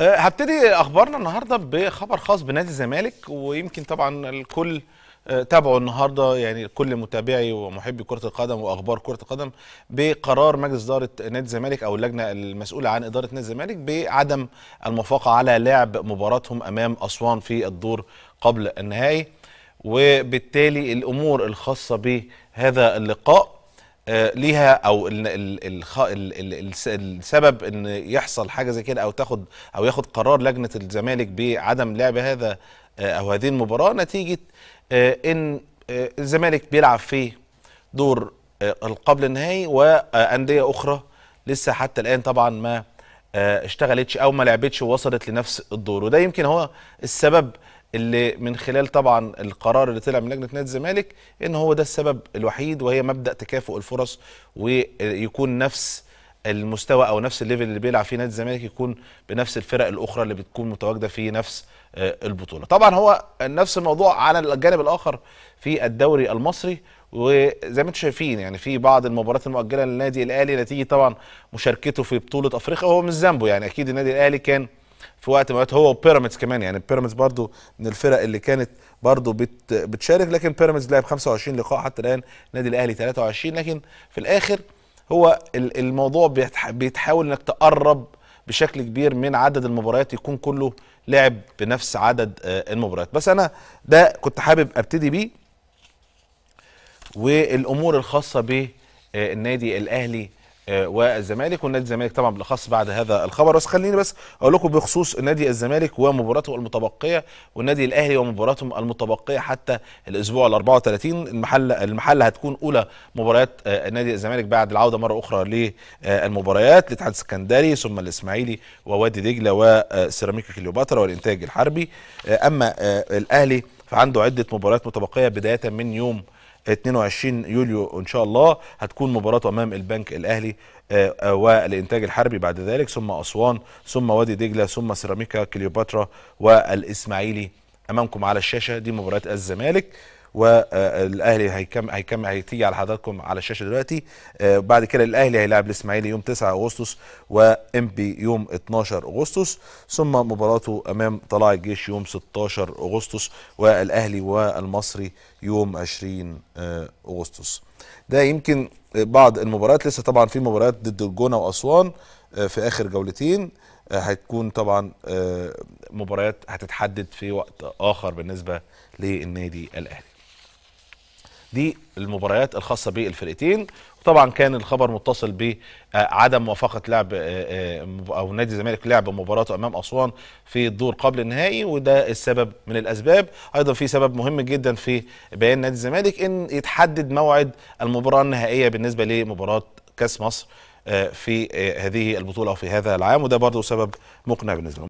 آه، هبتدي اخبارنا النهارده بخبر خاص بنادي الزمالك ويمكن طبعا الكل آه، تابعوا النهارده يعني كل متابعي ومحبي كره القدم واخبار كره القدم بقرار مجلس اداره نادي الزمالك او اللجنه المسؤوله عن اداره نادي الزمالك بعدم الموافقه على لعب مباراتهم امام اسوان في الدور قبل النهائي وبالتالي الامور الخاصه بهذا اللقاء آه، ليها او السبب ان يحصل حاجه زي كده او تاخد او ياخد قرار لجنه الزمالك بعدم لعب هذا آه، او هذه المباراه نتيجه آه، ان الزمالك بيلعب في دور القبل النهائي وانديه اخرى لسه حتى الان طبعا ما اشتغلتش او ما لعبتش ووصلت لنفس الدور وده يمكن هو السبب اللي من خلال طبعا القرار اللي طلع من لجنه نادي الزمالك ان هو ده السبب الوحيد وهي مبدا تكافؤ الفرص ويكون نفس المستوى او نفس الليفل اللي بيلعب فيه نادي الزمالك يكون بنفس الفرق الاخرى اللي بتكون متواجده في نفس آه، البطوله. طبعا هو نفس الموضوع على الجانب الاخر في الدوري المصري وزي ما انتم شايفين يعني في بعض المباريات المؤجله للنادي الاهلي نتيجه طبعا مشاركته في بطوله افريقيا هو مش ذنبه يعني اكيد النادي الاهلي كان في وقت من هو وبيراميدز كمان يعني بيراميدز برضو من الفرق اللي كانت برضو بت بتشارك لكن بيراميدز لعب 25 لقاء حتى الان النادي الاهلي 23 لكن في الاخر هو الموضوع بيتحاول انك تقرب بشكل كبير من عدد المباريات يكون كله لعب بنفس عدد آه، المباريات بس انا ده كنت حابب ابتدي بيه والامور الخاصه بالنادي الاهلي آه، والزمالك والنادي الزمالك طبعا بالاخص بعد هذا الخبر بس خليني بس اقول لكم بخصوص نادي الزمالك ومباراته المتبقيه والنادي الاهلي ومباراتهم المتبقيه حتى الاسبوع ال 34 المحل المحل هتكون اولى مباريات آه، نادي الزمالك بعد العوده مره اخرى للمباريات الاتحاد السكندري ثم الاسماعيلي ووادي دجله وسيراميكا كليوباترا والانتاج الحربي آه، اما الاهلي فعنده عده مباريات متبقيه بدايه من يوم 22 يوليو ان شاء الله هتكون مباراته امام البنك الاهلي آه، آه، والانتاج الحربي بعد ذلك ثم اسوان ثم وادي دجله ثم سيراميكا كليوباترا والاسماعيلي امامكم على الشاشه دي مباريات الزمالك والاهلي هيكمل هيكمل هيتيجي على حضراتكم على الشاشه دلوقتي آه، بعد كده الاهلي هيلاعب الاسماعيلي يوم 9 اغسطس وانبي يوم 12 اغسطس ثم مباراته امام طلاع الجيش يوم 16 اغسطس والاهلي والمصري يوم 20 آه، اغسطس ده يمكن بعض المباريات لسه طبعا في مباريات ضد الجونه واسوان آه، في اخر جولتين هتكون طبعا مباريات هتتحدد في وقت اخر بالنسبه للنادي الاهلي دي المباريات الخاصه بالفرقتين وطبعا كان الخبر متصل بعدم موافقه لعب آه، آه، او نادي الزمالك لعب مباراته امام اسوان في الدور قبل النهائي وده السبب من الاسباب ايضا في سبب مهم جدا في بيان نادي الزمالك ان يتحدد موعد المباراه النهائيه بالنسبه لمباراه كاس مصر آه، في هذه البطوله أو في هذا العام وده برضه سبب مقنع بالنسبه